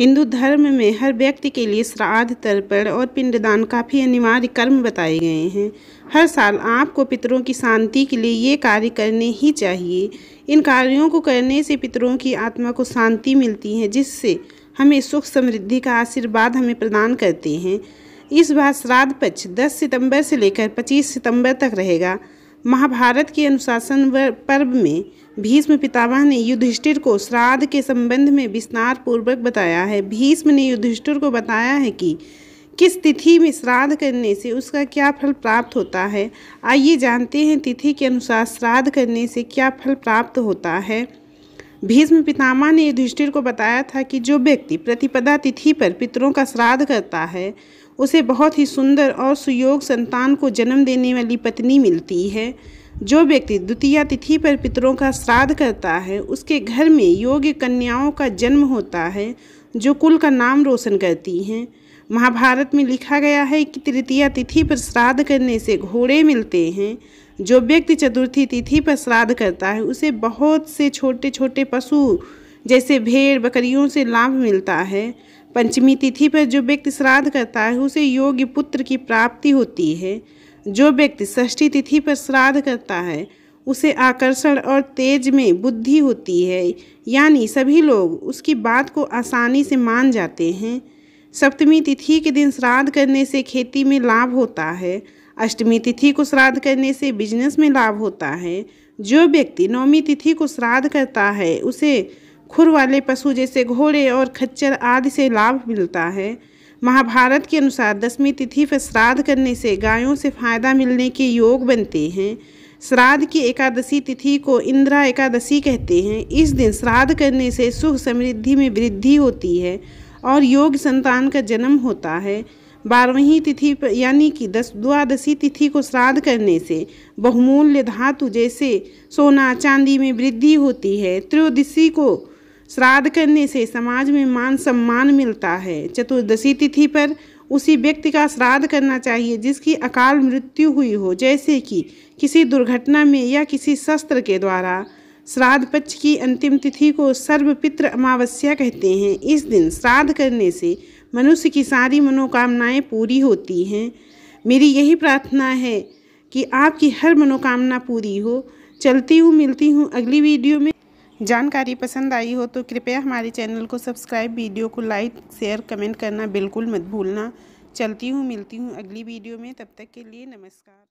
हिंदू धर्म में हर व्यक्ति के लिए श्राद्ध तर्पण और पिंडदान काफ़ी अनिवार्य कर्म बताए गए हैं हर साल आपको पितरों की शांति के लिए ये कार्य करने ही चाहिए इन कार्यों को करने से पितरों की आत्मा को शांति मिलती है जिससे हमें सुख समृद्धि का आशीर्वाद हमें प्रदान करते हैं इस बार श्राद्ध पक्ष दस सितंबर से लेकर पच्चीस सितंबर तक रहेगा महाभारत के अनुशासन पर्व में भीष्म पितामह ने युधिष्ठिर को श्राद्ध के संबंध में विस्तार पूर्वक बताया है भीष्म ने युधिष्ठिर को बताया है कि किस तिथि में श्राद्ध करने से उसका क्या फल प्राप्त होता है आइए जानते हैं तिथि के अनुसार श्राद्ध करने से क्या फल प्राप्त होता है भीष्म पितामह ने युधिष्ठिर को बताया था कि जो व्यक्ति प्रतिपदा तिथि पर पितरों का श्राद्ध करता है उसे बहुत ही सुंदर और सुयोग संतान को जन्म देने वाली पत्नी मिलती है जो व्यक्ति द्वितीय तिथि पर पितरों का श्राद्ध करता है उसके घर में योग्य कन्याओं का जन्म होता है जो कुल का नाम रोशन करती हैं महाभारत में लिखा गया है कि तृतीय तिथि पर श्राद्ध करने से घोड़े मिलते हैं जो व्यक्ति चतुर्थी तिथि पर श्राद्ध करता है उसे बहुत से छोटे छोटे पशु जैसे भेड़ बकरियों से लाभ मिलता है पंचमी तिथि पर जो व्यक्ति श्राद्ध करता है उसे योग्य पुत्र की प्राप्ति होती है जो व्यक्ति षष्ठी तिथि पर श्राद्ध करता है उसे आकर्षण और तेज में बुद्धि होती है यानी सभी लोग उसकी बात को आसानी से मान जाते हैं सप्तमी तिथि के दिन श्राद्ध करने से खेती में लाभ होता है अष्टमी तिथि को श्राद्ध करने से बिजनेस में लाभ होता है जो व्यक्ति नौमी तिथि को श्राद्ध करता है उसे खुर वाले पशु जैसे घोड़े और खच्चर आदि से लाभ मिलता है महाभारत के अनुसार दसवीं तिथि पर श्राद्ध करने से गायों से फायदा मिलने के योग बनते हैं श्राद्ध की एकादशी तिथि को इंद्रा एकादशी कहते हैं इस दिन श्राद्ध करने से सुख समृद्धि में वृद्धि होती है और योग संतान का जन्म होता है बारहवीं तिथि पर यानी कि दस द्वादशी तिथि को श्राद्ध करने से बहुमूल्य धातु जैसे सोना चांदी में वृद्धि होती है त्रयोदशी को श्राद्ध करने से समाज में मान सम्मान मिलता है चतुर्दशी तिथि पर उसी व्यक्ति का श्राद्ध करना चाहिए जिसकी अकाल मृत्यु हुई हो जैसे कि किसी दुर्घटना में या किसी शस्त्र के द्वारा श्राद्ध पक्ष की अंतिम तिथि को सर्वपित्र अमावस्या कहते हैं इस दिन श्राद्ध करने से मनुष्य की सारी मनोकामनाएं पूरी होती हैं मेरी यही प्रार्थना है कि आपकी हर मनोकामना पूरी हो चलती हूँ मिलती हूँ अगली वीडियो में जानकारी पसंद आई हो तो कृपया हमारे चैनल को सब्सक्राइब वीडियो को लाइक शेयर कमेंट करना बिल्कुल मत भूलना चलती हूँ मिलती हूँ अगली वीडियो में तब तक के लिए नमस्कार